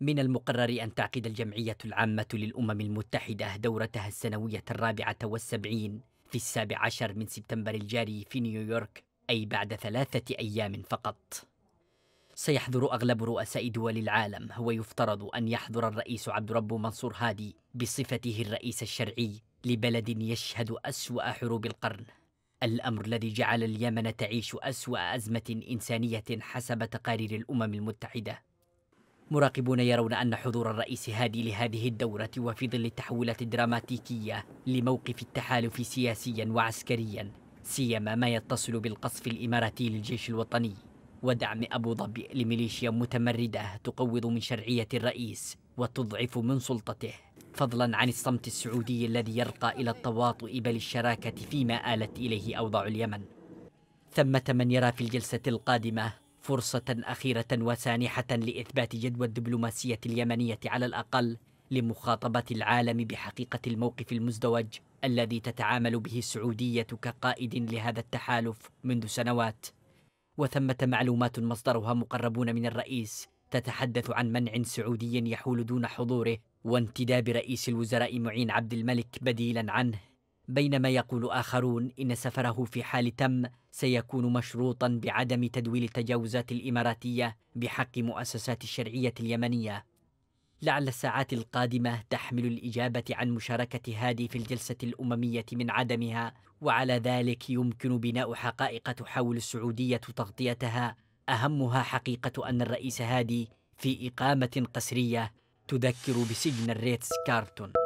من المقرر أن تعقد الجمعية العامة للأمم المتحدة دورتها السنوية الرابعة والسبعين في السابع عشر من سبتمبر الجاري في نيويورك أي بعد ثلاثة أيام فقط سيحضر أغلب رؤساء دول العالم ويفترض أن يحضر الرئيس عبد رب منصور هادي بصفته الرئيس الشرعي لبلد يشهد أسوأ حروب القرن الأمر الذي جعل اليمن تعيش أسوأ أزمة إنسانية حسب تقارير الأمم المتحدة مراقبون يرون أن حضور الرئيس هادي لهذه الدورة وفي ظل التحولات الدراماتيكية لموقف التحالف سياسيا وعسكريا سيما ما يتصل بالقصف الإماراتي للجيش الوطني ودعم أبو ظبي لميليشيا متمردة تقوض من شرعية الرئيس وتضعف من سلطته فضلا عن الصمت السعودي الذي يرقى إلى التواطؤ بل الشراكة فيما آلت إليه أوضاع اليمن ثمة من يرى في الجلسة القادمة فرصة أخيرة وسانحة لإثبات جدوى الدبلوماسية اليمنية على الأقل لمخاطبة العالم بحقيقة الموقف المزدوج الذي تتعامل به السعودية كقائد لهذا التحالف منذ سنوات وثمة معلومات مصدرها مقربون من الرئيس تتحدث عن منع سعودي يحول دون حضوره وانتداب رئيس الوزراء معين عبد الملك بديلا عنه بينما يقول آخرون إن سفره في حال تم سيكون مشروطا بعدم تدويل التجاوزات الإماراتية بحق مؤسسات الشرعية اليمنية لعل الساعات القادمة تحمل الإجابة عن مشاركة هادي في الجلسة الأممية من عدمها وعلى ذلك يمكن بناء حقائق تحاول السعودية تغطيتها أهمها حقيقة أن الرئيس هادي في إقامة قسرية تذكر بسجن الريتس كارتون